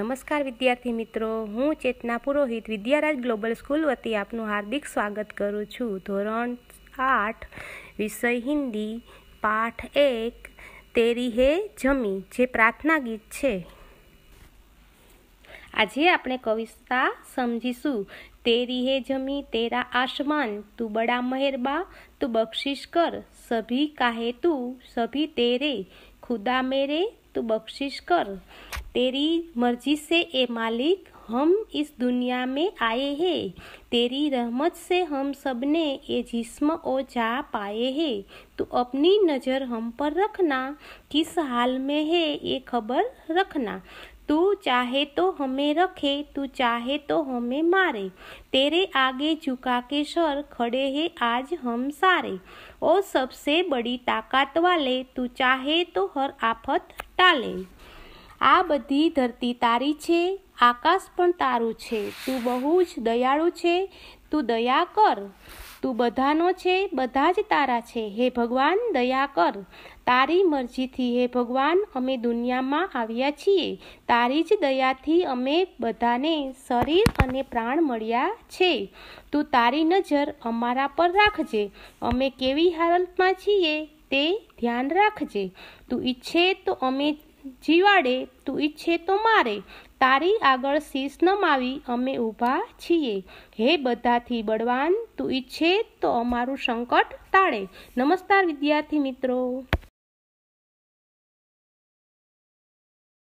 નમસ્કાર વિદ્યાર્થી મિત્રો હું ચેતના પુરોહિત વિદ્યારાજ ગ્લોબલ સ્કૂલ વતી આપનું હાર્દિક સ્વાગત કરું છું ધોરણ આઠ વિષય હિન્દી પાઠ એક તેરી હે જમી જે પ્રાર્થના ગીત છે આજે આપણે કવિતા સમજીશું તેરી હે જમી તેરા આસમાન તું બડા મહેરબા તું બક્ષિશ કર સભી કાહે તું સભી તેરે ખુદા મેરે તું બક્ષિશ કર तेरी मर्जी से ए मालिक हम इस दुनिया में आए हैं तेरी रहमत से हम सब ने ये जिस्म ओ जा पाए हैं तो अपनी नज़र हम पर रखना किस हाल में है ये खबर रखना तू चाहे तो हमें रखे तू चाहे तो हमें मारे तेरे आगे झुका के सर खड़े हैं आज हम सारे और सबसे बड़ी ताकत वाले तू चाहे तो हर आफत टाले આ બધી ધરતી તારી છે આકાશ પણ તારું છે તું બહુ જ દયાળુ છે તું દયા કર તું બધાનો છે બધા જ તારા છે હે ભગવાન દયા કર તારી મરજીથી હે ભગવાન અમે દુનિયામાં આવ્યા છીએ તારી જ દયાથી અમે બધાને શરીર અને પ્રાણ મળ્યા છે તું તારી નજર અમારા પર રાખજે અમે કેવી હાલતમાં છીએ તે ધ્યાન રાખજે તું ઈચ્છે તો અમે જીવાડે તું ઈચ્છે તો મારે તારી આગળ શીશ નમાવી અમે ઊભા છીએ હે બધાથી બળવાન તું ઈચ્છે તો અમારું સંકટ ટાળે નમસ્કાર વિદ્યાર્થી મિત્રો